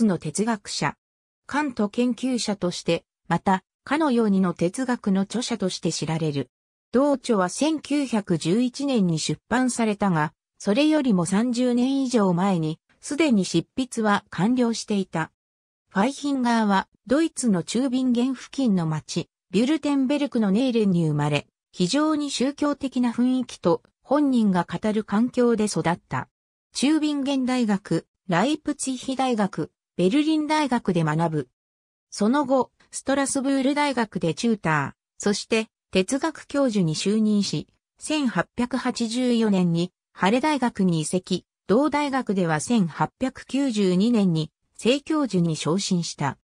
つの哲学者。カント研究者として、また、かのようにの哲学の著者として知られる。同著は1911年に出版されたが、それよりも30年以上前に、すでに執筆は完了していた。ファイヒンガーは、ドイツの中便源付近の町、ビュルテンベルクのネーレンに生まれ、非常に宗教的な雰囲気と本人が語る環境で育った。中便現大学、ライプツィヒ大学、ベルリン大学で学ぶ。その後、ストラスブール大学でチューター、そして哲学教授に就任し、1884年に晴れ大学に移籍、同大学では1892年に正教授に昇進した。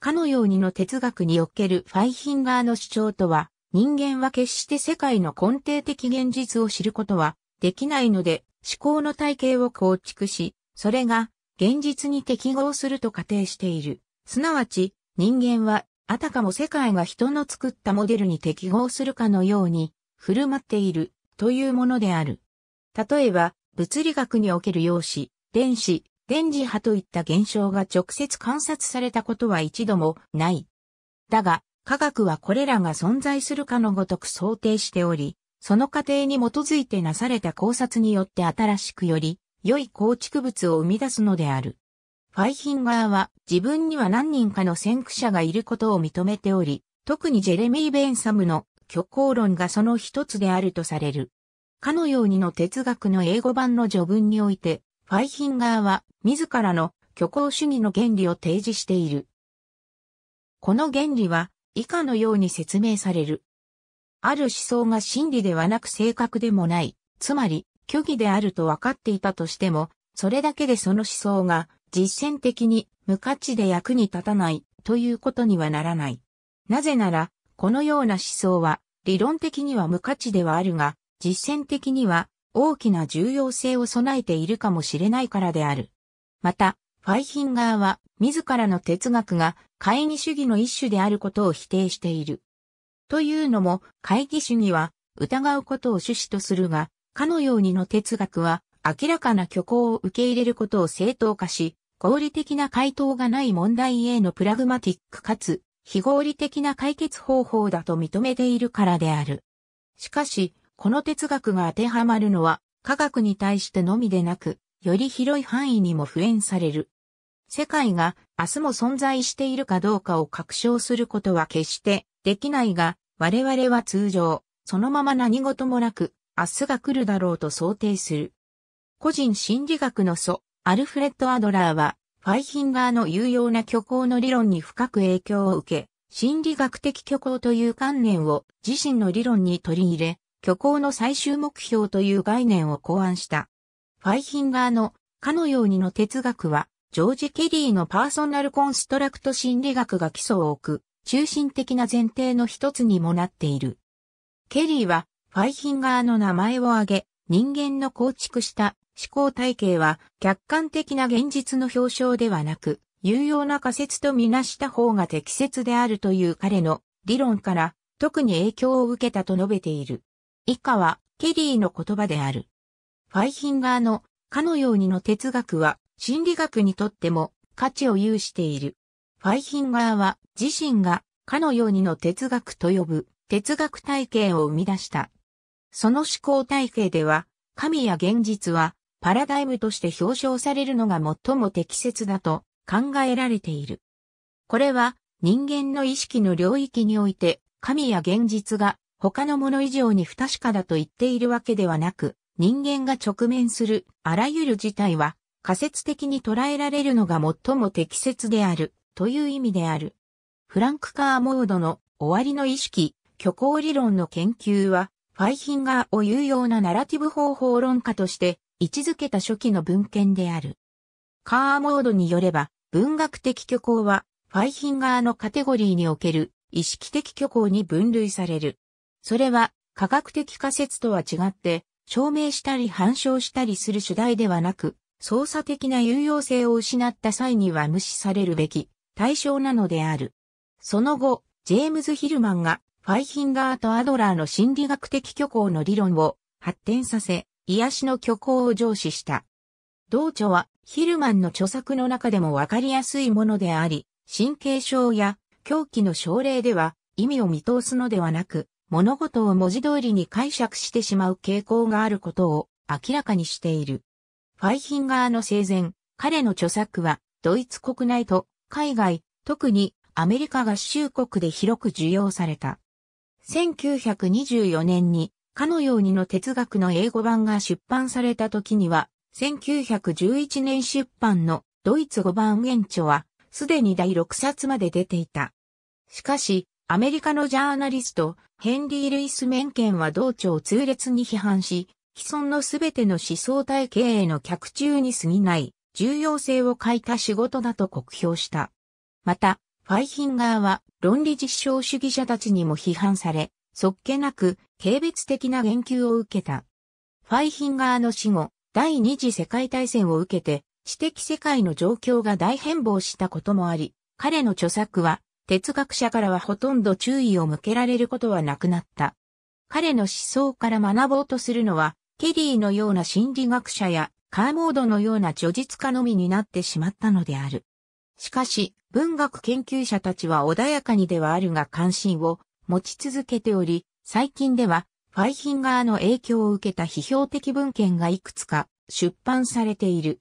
かのようにの哲学におけるファイヒンガーの主張とは、人間は決して世界の根底的現実を知ることはできないので、思考の体系を構築し、それが現実に適合すると仮定している。すなわち、人間は、あたかも世界が人の作ったモデルに適合するかのように、振る舞っている、というものである。例えば、物理学における陽子、電子、電磁波といった現象が直接観察されたことは一度もない。だが、科学はこれらが存在するかのごとく想定しており、その過程に基づいてなされた考察によって新しくより良い構築物を生み出すのである。ファイヒンガーは自分には何人かの先駆者がいることを認めており、特にジェレミー・ベンサムの虚構論がその一つであるとされる。かのようにの哲学の英語版の序文において、ファイヒンガーは自らの虚構主義の原理を提示している。この原理は以下のように説明される。ある思想が真理ではなく正確でもない、つまり虚偽であると分かっていたとしても、それだけでその思想が実践的に無価値で役に立たないということにはならない。なぜなら、このような思想は理論的には無価値ではあるが、実践的には大きな重要性を備えているかもしれないからである。また、ファイヒンガーは自らの哲学が会議主義の一種であることを否定している。というのも、会議主義は疑うことを趣旨とするが、かのようにの哲学は、明らかな虚構を受け入れることを正当化し、合理的な回答がない問題へのプラグマティックかつ、非合理的な解決方法だと認めているからである。しかし、この哲学が当てはまるのは、科学に対してのみでなく、より広い範囲にも普遍される。世界が明日も存在しているかどうかを確証することは決してできないが、我々は通常、そのまま何事もなく、明日が来るだろうと想定する。個人心理学の祖、アルフレッド・アドラーは、ファイヒンガーの有用な虚構の理論に深く影響を受け、心理学的虚構という観念を自身の理論に取り入れ、虚構の最終目標という概念を考案した。ファイヒンガーのかのようにの哲学は、ジョージ・ケリーのパーソナルコンストラクト心理学が基礎を置く、中心的な前提の一つにもなっている。ケリーは、ファイヒンガーの名前を挙げ、人間の構築した思考体系は客観的な現実の表彰ではなく、有用な仮説とみなした方が適切であるという彼の理論から特に影響を受けたと述べている。以下はケリーの言葉である。ファイヒンガーのかのようにの哲学は心理学にとっても価値を有している。ファイヒンガーは自身がかのようにの哲学と呼ぶ哲学体系を生み出した。その思考体系では、神や現実はパラダイムとして表彰されるのが最も適切だと考えられている。これは人間の意識の領域において神や現実が他のもの以上に不確かだと言っているわけではなく、人間が直面するあらゆる事態は仮説的に捉えられるのが最も適切であるという意味である。フランク・カーモードの終わりの意識、虚構理論の研究はファイヒンガーを有用なナラティブ方法論家として位置づけた初期の文献である。カーモードによれば、文学的虚構は、ファイヒンガーのカテゴリーにおける意識的虚構に分類される。それは、科学的仮説とは違って、証明したり反証したりする主題ではなく、操作的な有用性を失った際には無視されるべき対象なのである。その後、ジェームズ・ヒルマンがファイヒンガーとアドラーの心理学的虚構の理論を発展させ、癒しの虚構を上司した。同著はヒルマンの著作の中でもわかりやすいものであり、神経症や狂気の症例では意味を見通すのではなく、物事を文字通りに解釈してしまう傾向があることを明らかにしている。ファイヒンガーの生前、彼の著作はドイツ国内と海外、特にアメリカ合衆国で広く受容された。1924年に、かのようにの哲学の英語版が出版された時には、1911年出版のドイツ語版延著は、すでに第6冊まで出ていた。しかし、アメリカのジャーナリスト、ヘンリー・ルイス・メンケンは同を痛烈に批判し、既存のすべての思想体系への客中に過ぎない、重要性を欠いた仕事だと酷評した。また、ファイヒンガーは論理実証主義者たちにも批判され、素っ気なく軽蔑的な言及を受けた。ファイヒンガーの死後、第二次世界大戦を受けて、知的世界の状況が大変貌したこともあり、彼の著作は哲学者からはほとんど注意を向けられることはなくなった。彼の思想から学ぼうとするのは、ケリーのような心理学者やカーモードのような叙述家のみになってしまったのである。しかし、文学研究者たちは穏やかにではあるが関心を持ち続けており、最近では、ファイヒンガーの影響を受けた批評的文献がいくつか出版されている。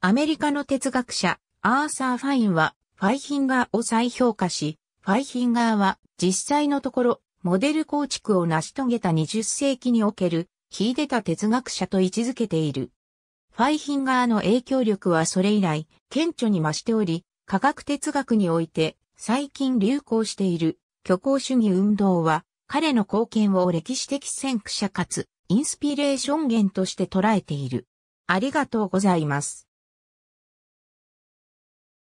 アメリカの哲学者、アーサー・ファインは、ファイヒンガーを再評価し、ファイヒンガーは実際のところ、モデル構築を成し遂げた20世紀における、秀でた哲学者と位置づけている。ファイヒンガーの影響力はそれ以来、顕著に増しており、科学哲学において最近流行している虚構主義運動は彼の貢献を歴史的先駆者かつインスピレーション源として捉えている。ありがとうございます。